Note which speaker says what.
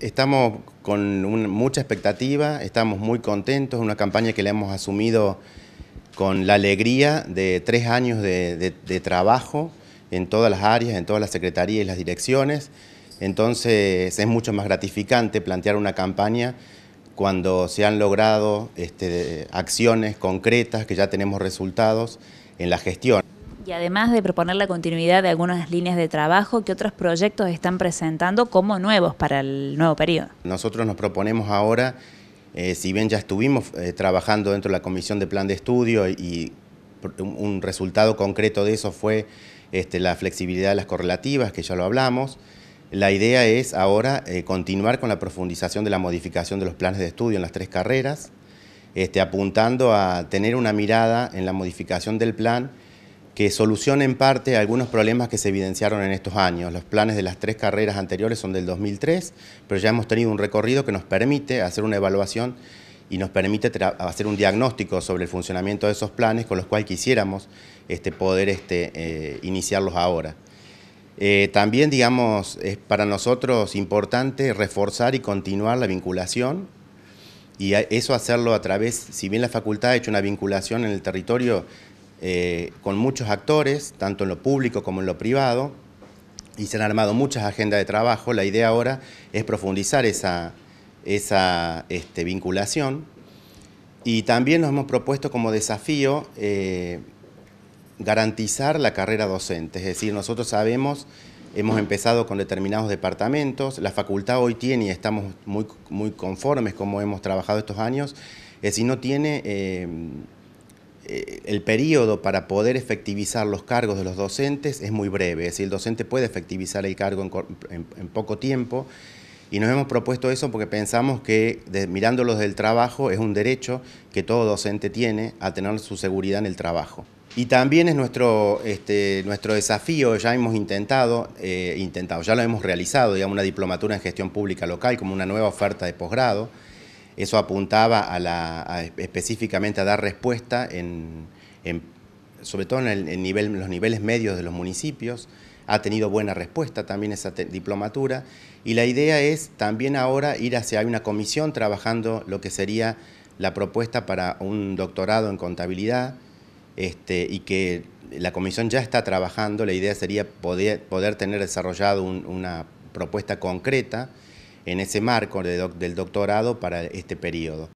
Speaker 1: Estamos con mucha expectativa, estamos muy contentos, una campaña que le hemos asumido con la alegría de tres años de, trabajo en todas las áreas, en todas las secretarías y las direcciones. Entonces es mucho más gratificante plantear una campaña cuando se han logrado este, acciones concretas, que ya tenemos resultados en la gestión. Y además de proponer la continuidad de algunas líneas de trabajo, ¿qué otros proyectos están presentando como nuevos para el nuevo periodo? Nosotros nos proponemos ahora, eh, si bien ya estuvimos eh, trabajando dentro de la Comisión de Plan de Estudio y un resultado concreto de eso fue este, la flexibilidad de las correlativas, que ya lo hablamos, la idea es ahora eh, continuar con la profundización de la modificación de los planes de estudio en las tres carreras, este, apuntando a tener una mirada en la modificación del plan que soluciona en parte algunos problemas que se evidenciaron en estos años. Los planes de las tres carreras anteriores son del 2003, pero ya hemos tenido un recorrido que nos permite hacer una evaluación y nos permite hacer un diagnóstico sobre el funcionamiento de esos planes con los cuales quisiéramos este, poder este, eh, iniciarlos ahora. Eh, también, digamos, es para nosotros importante reforzar y continuar la vinculación y eso hacerlo a través, si bien la facultad ha hecho una vinculación en el territorio, eh, con muchos actores, tanto en lo público como en lo privado, y se han armado muchas agendas de trabajo. La idea ahora es profundizar esa, esa este, vinculación. Y también nos hemos propuesto como desafío eh, garantizar la carrera docente. Es decir, nosotros sabemos, hemos empezado con determinados departamentos, la facultad hoy tiene y estamos muy, muy conformes como hemos trabajado estos años, es si no tiene... Eh, eh, el periodo para poder efectivizar los cargos de los docentes es muy breve, es decir, el docente puede efectivizar el cargo en, poco tiempo y nos hemos propuesto eso porque pensamos que de, mirándolo trabajo es un derecho que todo docente tiene a tener su seguridad en el trabajo. Y también es nuestro, este, nuestro desafío, ya hemos intentado, eh, intentado, ya lo hemos realizado, digamos, una diplomatura en gestión pública local como una nueva oferta de posgrado, eso apuntaba a específicamente a dar respuesta, sobre todo en, los niveles medios de los municipios. Ha tenido buena respuesta también esa diplomatura. Y la idea es también ahora ir hacia, una comisión trabajando lo que sería la propuesta para un doctorado en contabilidad este, y que la comisión ya está trabajando, la idea sería poder, tener desarrollado una propuesta concreta en ese marco del doctorado para este periodo.